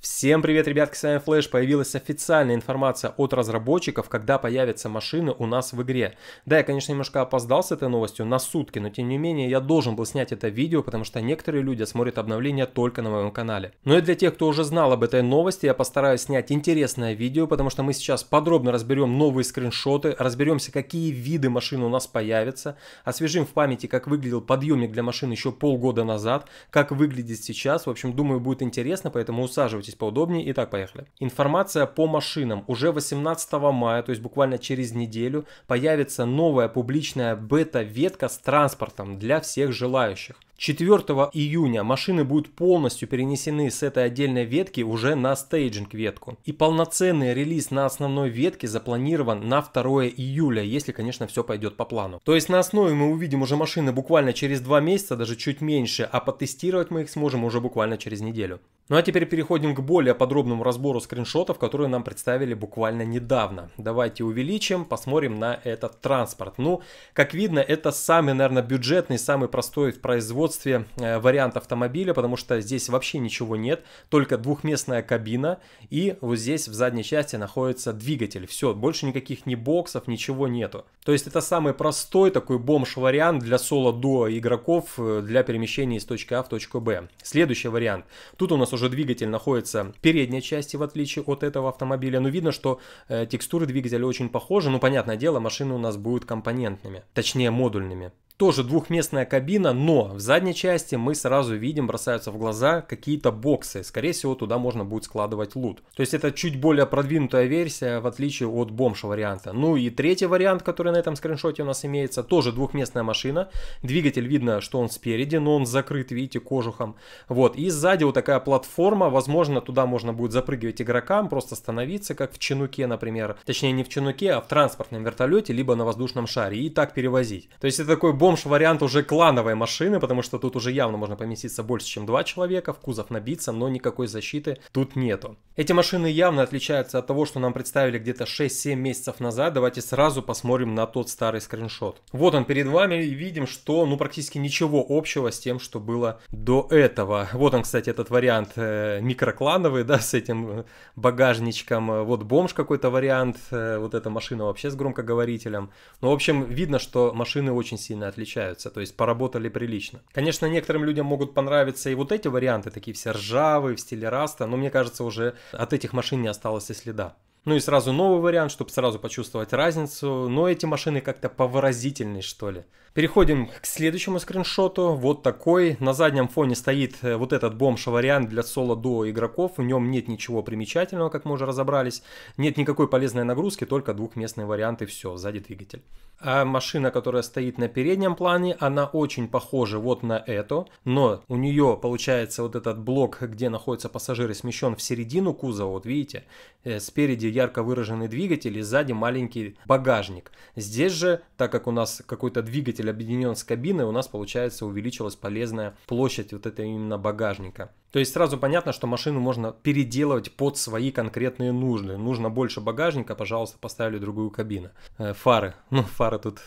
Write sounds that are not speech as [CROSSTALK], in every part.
Всем привет, ребятки, с вами Флэш. Появилась официальная информация от разработчиков, когда появятся машины у нас в игре. Да, я, конечно, немножко опоздал с этой новостью на сутки, но тем не менее я должен был снять это видео, потому что некоторые люди смотрят обновления только на моем канале. Но ну и для тех, кто уже знал об этой новости, я постараюсь снять интересное видео, потому что мы сейчас подробно разберем новые скриншоты, разберемся, какие виды машин у нас появятся, освежим в памяти, как выглядел подъемник для машин еще полгода назад, как выглядит сейчас. В общем, думаю, будет интересно, поэтому усаживайтесь устройтесь поудобнее. Итак, поехали. Информация по машинам. Уже 18 мая, то есть буквально через неделю, появится новая публичная бета-ветка с транспортом для всех желающих. 4 июня машины будут полностью перенесены с этой отдельной ветки уже на стейджинг ветку. И полноценный релиз на основной ветке запланирован на 2 июля, если, конечно, все пойдет по плану. То есть на основе мы увидим уже машины буквально через 2 месяца, даже чуть меньше, а потестировать мы их сможем уже буквально через неделю. Ну а теперь переходим к более подробному разбору скриншотов, которые нам представили буквально недавно. Давайте увеличим, посмотрим на этот транспорт. Ну, как видно, это самый, наверное, бюджетный, самый простой в производстве производстве э, вариант автомобиля, потому что здесь вообще ничего нет, только двухместная кабина, и вот здесь в задней части находится двигатель. Все, больше никаких ни боксов, ничего нету. То есть это самый простой такой бомж-вариант для соло-дуо игроков э, для перемещения из точки А в точку Б. Следующий вариант. Тут у нас уже двигатель находится в передней части, в отличие от этого автомобиля, но видно, что э, текстуры двигателя очень похожи, ну понятное дело, машины у нас будут компонентными, точнее модульными. Тоже двухместная кабина, но в задней части мы сразу видим, бросаются в глаза какие-то боксы. Скорее всего, туда можно будет складывать лут. То есть это чуть более продвинутая версия, в отличие от бомж варианта. Ну и третий вариант, который на этом скриншоте у нас имеется, тоже двухместная машина. Двигатель видно, что он спереди, но он закрыт, видите, кожухом. Вот, и сзади вот такая платформа, возможно, туда можно будет запрыгивать игрокам, просто становиться, как в Чинуке, например. Точнее, не в Чинуке, а в транспортном вертолете, либо на воздушном шаре, и так перевозить. То есть это такой бомб бомж-вариант уже клановой машины, потому что тут уже явно можно поместиться больше, чем два человека, в кузов набиться, но никакой защиты тут нету. Эти машины явно отличаются от того, что нам представили где-то 6-7 месяцев назад. Давайте сразу посмотрим на тот старый скриншот. Вот он перед вами, и видим, что ну практически ничего общего с тем, что было до этого. Вот он, кстати, этот вариант э, микроклановый, да, с этим багажничком. Вот бомж какой-то вариант, э, вот эта машина вообще с громкоговорителем. Ну, в общем, видно, что машины очень сильно отличаются отличаются, то есть поработали прилично. Конечно, некоторым людям могут понравиться и вот эти варианты, такие все ржавые, в стиле раста, но мне кажется, уже от этих машин не осталось и следа. Ну и сразу новый вариант, чтобы сразу почувствовать разницу, но эти машины как-то повыразительнее, что ли. Переходим к следующему скриншоту, вот такой. На заднем фоне стоит э, вот этот бомж-вариант для соло до игроков, в нем нет ничего примечательного, как мы уже разобрались. Нет никакой полезной нагрузки, только двухместные варианты. все, сзади двигатель. А машина, которая стоит на переднем плане, она очень похожа вот на эту, но у нее получается вот этот блок, где находятся пассажиры, смещен в середину кузова, вот видите, э, спереди ярко выраженный двигатель и сзади маленький багажник. Здесь же, так как у нас какой-то двигатель двигатель объединен с кабиной, у нас, получается, увеличилась полезная площадь вот этой именно багажника. То есть сразу понятно, что машину можно переделывать под свои конкретные нужды. Нужно больше багажника, пожалуйста, поставили другую кабину. Э, фары. Ну, фары тут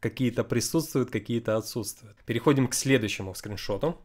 какие-то присутствуют, какие-то отсутствуют. Переходим к следующему скриншоту.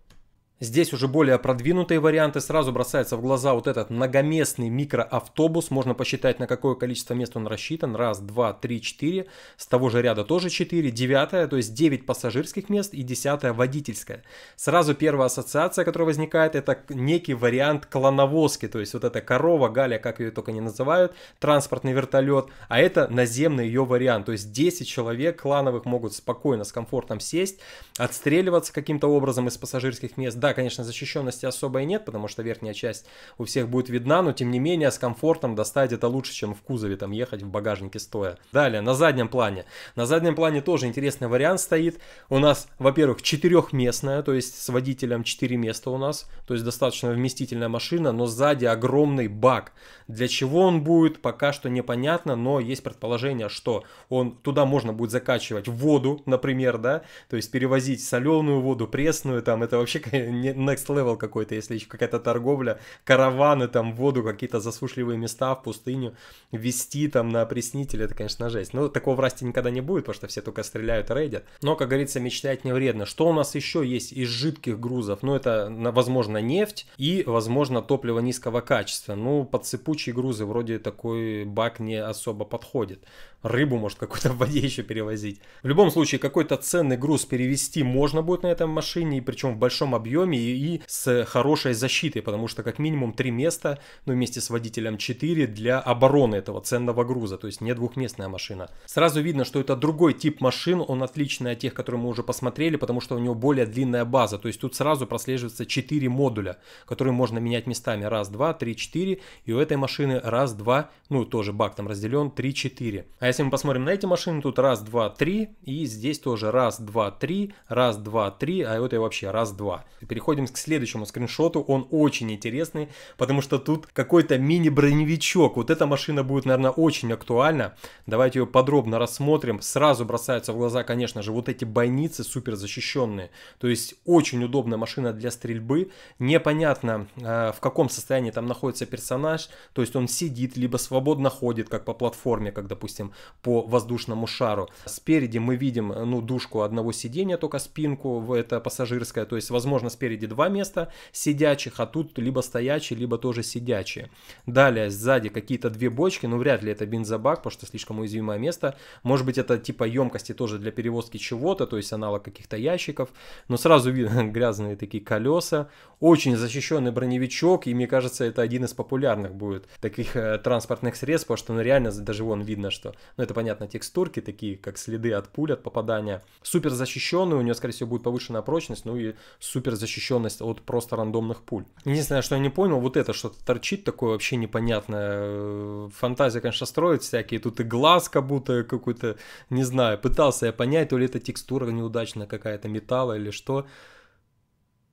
Здесь уже более продвинутые варианты. Сразу бросается в глаза вот этот многоместный микроавтобус. Можно посчитать, на какое количество мест он рассчитан. Раз, два, три, четыре. С того же ряда тоже четыре. Девятое, то есть девять пассажирских мест и десятое водительское. Сразу первая ассоциация, которая возникает, это некий вариант клоновозки. То есть вот эта корова, галя, как ее только не называют, транспортный вертолет. А это наземный ее вариант. То есть 10 человек клановых могут спокойно, с комфортом сесть, отстреливаться каким-то образом из пассажирских мест да, конечно, защищенности особой нет, потому что верхняя часть у всех будет видна, но тем не менее с комфортом достать это лучше, чем в кузове там ехать в багажнике стоя. Далее, на заднем плане. На заднем плане тоже интересный вариант стоит. У нас, во-первых, четырехместная, то есть с водителем четыре места у нас, то есть достаточно вместительная машина, но сзади огромный бак. Для чего он будет, пока что непонятно, но есть предположение, что он туда можно будет закачивать воду, например, да, то есть перевозить соленую воду, пресную, там это вообще next level какой-то, если еще какая-то торговля, караваны там в воду, какие-то засушливые места в пустыню вести там на опреснитель, это, конечно, жесть. но такого в расте никогда не будет, потому что все только стреляют, рейдят. Но, как говорится, мечтать не вредно. Что у нас еще есть из жидких грузов? Ну, это, возможно, нефть и, возможно, топливо низкого качества. Ну, под сыпучие грузы вроде такой бак не особо подходит рыбу, может, какую-то в воде еще перевозить. В любом случае, какой-то ценный груз перевести можно будет на этой машине, и причем в большом объеме и, и с хорошей защитой, потому что как минимум три места, ну, вместе с водителем четыре для обороны этого ценного груза, то есть не двухместная машина. Сразу видно, что это другой тип машин, он отличный от тех, которые мы уже посмотрели, потому что у него более длинная база, то есть тут сразу прослеживается четыре модуля, которые можно менять местами раз, два, три, четыре, и у этой машины раз, два, ну, тоже бак там разделен, три, четыре. А если мы посмотрим на эти машины, тут раз, два, три, и здесь тоже раз, два, три, раз, два, три, а вот и вообще раз, два. Переходим к следующему скриншоту, он очень интересный, потому что тут какой-то мини-броневичок, вот эта машина будет, наверное, очень актуальна, давайте ее подробно рассмотрим, сразу бросаются в глаза, конечно же, вот эти бойницы супер защищенные, то есть очень удобная машина для стрельбы, непонятно э, в каком состоянии там находится персонаж, то есть он сидит, либо свободно ходит, как по платформе, как, допустим, по воздушному шару. Спереди мы видим, ну, душку одного сидения, только спинку, это пассажирская, то есть, возможно, спереди два места сидячих, а тут либо стоячие, либо тоже сидячие. Далее, сзади какие-то две бочки, ну, вряд ли это бензобак, потому что слишком уязвимое место. Может быть, это типа емкости тоже для перевозки чего-то, то есть аналог каких-то ящиков. Но сразу видно [LAUGHS] грязные такие колеса. Очень защищенный броневичок, и мне кажется, это один из популярных будет таких э, транспортных средств, потому что ну, реально даже вон видно, что ну, это, понятно, текстурки, такие как следы от пуль, от попадания. Супер защищенный, у нее, скорее всего, будет повышенная прочность, ну и супер защищенность от просто рандомных пуль. Единственное, что я не понял, вот это что-то торчит такое вообще непонятное. Фантазия, конечно, строит всякие, тут и глаз как будто какой-то, не знаю, пытался я понять, то ли это текстура неудачная какая-то, металла или что.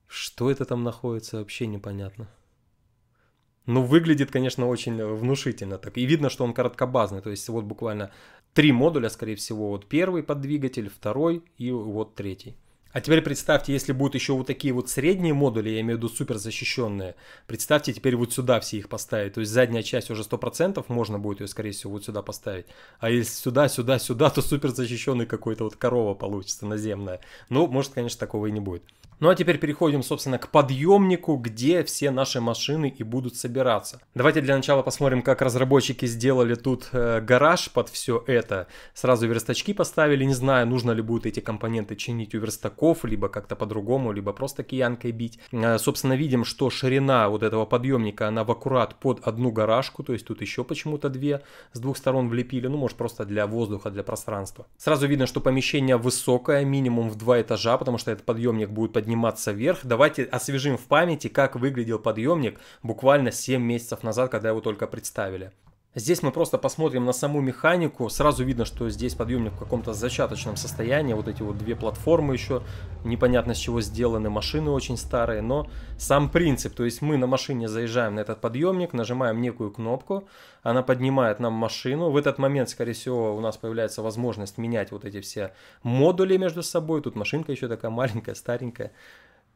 Что это там находится, вообще непонятно. Ну, выглядит, конечно, очень э, внушительно. Так. И видно, что он короткобазный. То есть вот буквально три модуля, скорее всего. Вот первый под двигатель, второй и вот третий. А теперь представьте, если будут еще вот такие вот средние модули, я имею в виду супер защищенные, представьте, теперь вот сюда все их поставить. То есть задняя часть уже 100% можно будет ее, скорее всего, вот сюда поставить. А если сюда, сюда, сюда, то супер защищенный какой-то вот корова получится наземная. Ну, может, конечно, такого и не будет. Ну а теперь переходим, собственно, к подъемнику, где все наши машины и будут собираться. Давайте для начала посмотрим, как разработчики сделали тут э, гараж под все это. Сразу верстачки поставили, не знаю, нужно ли будут эти компоненты чинить у верстаков катков, либо как-то по-другому, либо просто киянкой бить. Э, собственно, видим, что ширина вот этого подъемника, она в аккурат под одну гаражку, то есть тут еще почему-то две с двух сторон влепили, ну, может, просто для воздуха, для пространства. Сразу видно, что помещение высокое, минимум в два этажа, потому что этот подъемник будет подниматься вверх. Давайте освежим в памяти, как выглядел подъемник буквально 7 месяцев назад, когда его только представили. Здесь мы просто посмотрим на саму механику. Сразу видно, что здесь подъемник в каком-то зачаточном состоянии. Вот эти вот две платформы еще непонятно с чего сделаны. Машины очень старые, но сам принцип. То есть мы на машине заезжаем на этот подъемник, нажимаем некую кнопку. Она поднимает нам машину. В этот момент, скорее всего, у нас появляется возможность менять вот эти все модули между собой. Тут машинка еще такая маленькая, старенькая.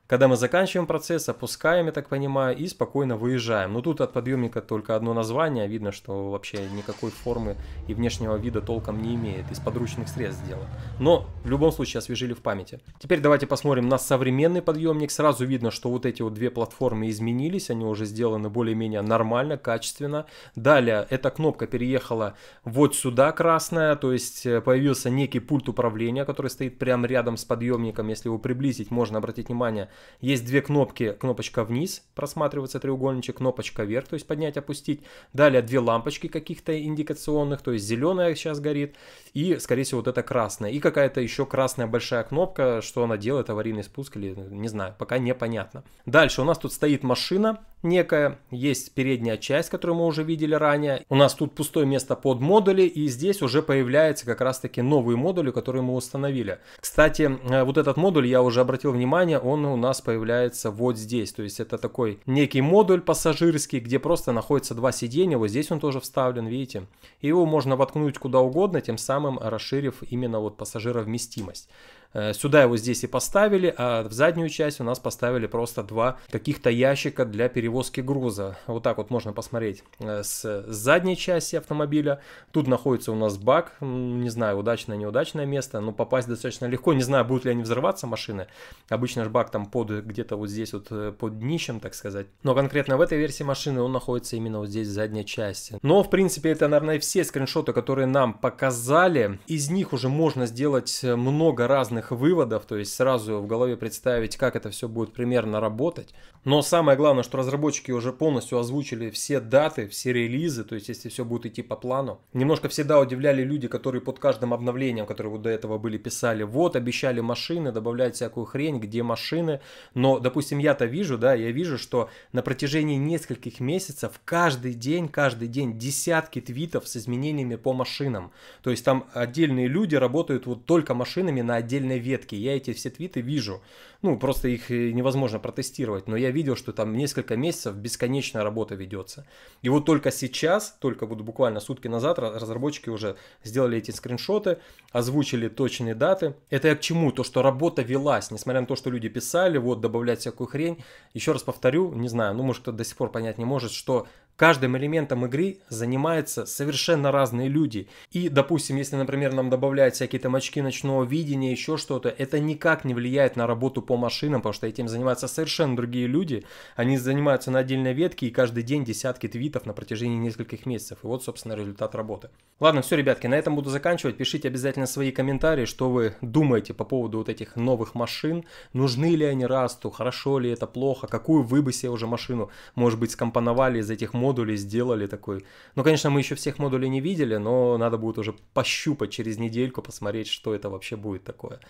Когда мы заканчиваем процесс, опускаем, я так понимаю, и спокойно выезжаем. Но ну, тут от подъемника только одно название, а видно, что вообще никакой формы и внешнего вида толком не имеет, из подручных средств сделан. Но в любом случае освежили в памяти. Теперь давайте посмотрим на современный подъемник. Сразу видно, что вот эти вот две платформы изменились, они уже сделаны более-менее нормально, качественно. Далее эта кнопка переехала вот сюда красная, то есть э, появился некий пульт управления, который стоит прямо рядом с подъемником. Если его приблизить, можно обратить внимание, есть две кнопки, кнопочка вниз, просматривается треугольничек, кнопочка вверх, то есть поднять, опустить. Далее две лампочки каких-то индикационных, то есть зеленая сейчас горит и, скорее всего, вот эта красная. И какая-то еще красная большая кнопка, что она делает, аварийный спуск или не знаю, пока непонятно. Дальше у нас тут стоит машина, некая. Есть передняя часть, которую мы уже видели ранее. У нас тут пустое место под модули, и здесь уже появляются как раз таки новые модули, которые мы установили. Кстати, э, вот этот модуль, я уже обратил внимание, он у нас появляется вот здесь. То есть это такой некий модуль пассажирский, где просто находится два сиденья. Вот здесь он тоже вставлен, видите. Его можно воткнуть куда угодно, тем самым расширив именно вот пассажировместимость. Э, сюда его здесь и поставили, а в заднюю часть у нас поставили просто два каких-то ящика для перевозки груза. Вот так вот можно посмотреть э, с задней части автомобиля. Тут находится у нас бак, не знаю, удачное, неудачное место, но попасть достаточно легко. Не знаю, будут ли они взрываться машины. Обычно же бак там под где-то вот здесь вот э, под днищем, так сказать. Но конкретно в этой версии машины он находится именно вот здесь в задней части. Но, в принципе, это, наверное, все скриншоты, которые нам показали. Из них уже можно сделать много разных разных выводов, то есть сразу в голове представить, как это все будет примерно работать. Но самое главное, что разработчики уже полностью озвучили все даты, все релизы, то есть если все будет идти по плану. Немножко всегда удивляли люди, которые под каждым обновлением, которые вот до этого были, писали, вот, обещали машины, добавлять всякую хрень, где машины. Но, допустим, я-то вижу, да, я вижу, что на протяжении нескольких месяцев каждый день, каждый день десятки твитов с изменениями по машинам. То есть там отдельные люди работают вот только машинами на отдельные отдельной ветке. Я эти все твиты вижу. Ну, просто их э, невозможно протестировать. Но я видел, что там несколько месяцев бесконечная работа ведется. И вот только сейчас, только вот буквально сутки назад разработчики уже сделали эти скриншоты, озвучили точные даты. Это я к чему? То, что работа велась, несмотря на то, что люди писали, вот добавлять всякую хрень. Еще раз повторю, не знаю, ну, может, кто до сих пор понять не может, что Каждым элементом игры занимаются совершенно разные люди. И, допустим, если, например, нам добавляют всякие там очки ночного видения, еще что-то, это никак не влияет на работу по машинам, потому что этим занимаются совершенно другие люди. Они занимаются на отдельной ветке и каждый день десятки твитов на протяжении нескольких месяцев. И вот, собственно, результат работы. Ладно, все, ребятки, на этом буду заканчивать. Пишите обязательно свои комментарии, что вы думаете по поводу вот этих новых машин. Нужны ли они расту, хорошо ли это, плохо, какую вы бы себе уже машину, может быть, скомпоновали из этих модулей Модули сделали такой. Ну, конечно, мы еще всех модулей не видели, но надо будет уже пощупать через недельку, посмотреть, что это вообще будет такое.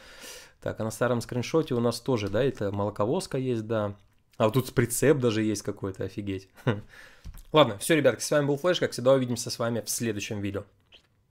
Так, а на старом скриншоте у нас тоже, да, это молоковозка есть, да. А вот тут прицеп даже есть какой-то, офигеть. [LAUGHS] Ладно, все, ребятки, с вами был Флэш, как всегда, увидимся с вами в следующем видео.